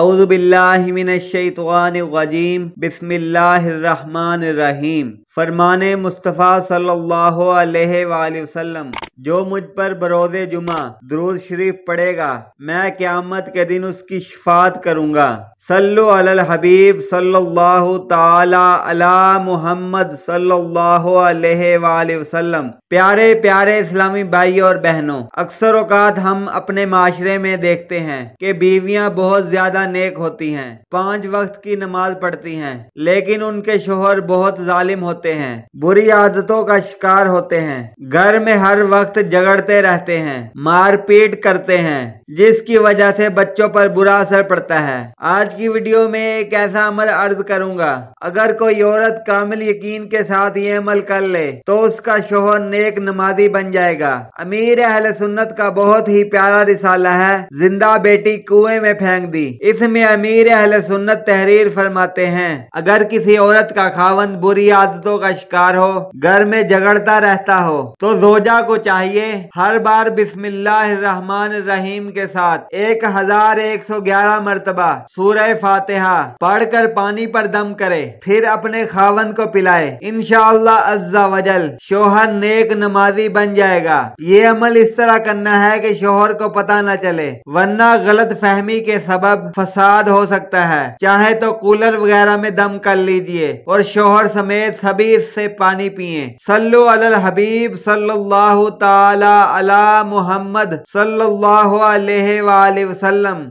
अवज़बिल्लाशवानजीम बसमीम फरमान मुस्तफ़ा सल्लल्लाहु अलैहि जो मुझ पर बरोज़ जुमा दरूद शरीफ पढ़ेगा मैं क़्यामत के दिन उसकी शिफात करूँगा सल्लु अल हबीब सल्लल्लाहु ताला अला प्यारे प्यारे इस्लामी भाई और बहनों अक्सर औकात हम अपने माशरे में देखते हैं कि बीवियाँ बहुत ज़्यादा ज्यादा नेक होती हैं पांच वक्त की नमाज पढ़ती हैं लेकिन उनके शोहर बहुत जालिम होते हैं बुरी आदतों का शिकार होते हैं घर में हर वक्त झगड़ते रहते हैं मारपीट करते हैं जिसकी वजह से बच्चों पर बुरा असर पड़ता है आज की वीडियो में एक ऐसा अमल अर्ज करूंगा अगर कोई औरत कामिल यकीन के साथ ये अमल कर ले तो उसका शोहर नेक नमाजी बन जाएगा अमीर अहल सुन्नत का बहुत ही प्यारा रिसाला है जिंदा बेटी कुएं में फेंक दी इसमें अमीर अहल सुन्नत तहरीर फरमाते हैं अगर किसी औरत का खावन बुरी आदतों का शिकार हो घर में झगड़ता रहता हो तो रोजा को चाहिए हर बार बिस्मिल्लाह रहमान रहीम के के साथ एक हजार एक सौ ग्यारह मरतबा सूरह फातिहा पढ़ कर पानी पर दम करे फिर अपने खावन को पिलाए इनशाला अज्जा वजल शोहर नेक नमाजी बन जाएगा ये अमल इस तरह करना है कि शोहर को पता न चले वरना गलत फहमी के सबब फसाद हो सकता है चाहे तो कूलर वगैरह में दम कर लीजिए और शोहर समेत सभी इससे पानी पिए सल्लु अल हबीब सल्लल्लाहु ताला अला मोहम्मद सल्लल्लाहु अलैहि अलैहि वसल्लम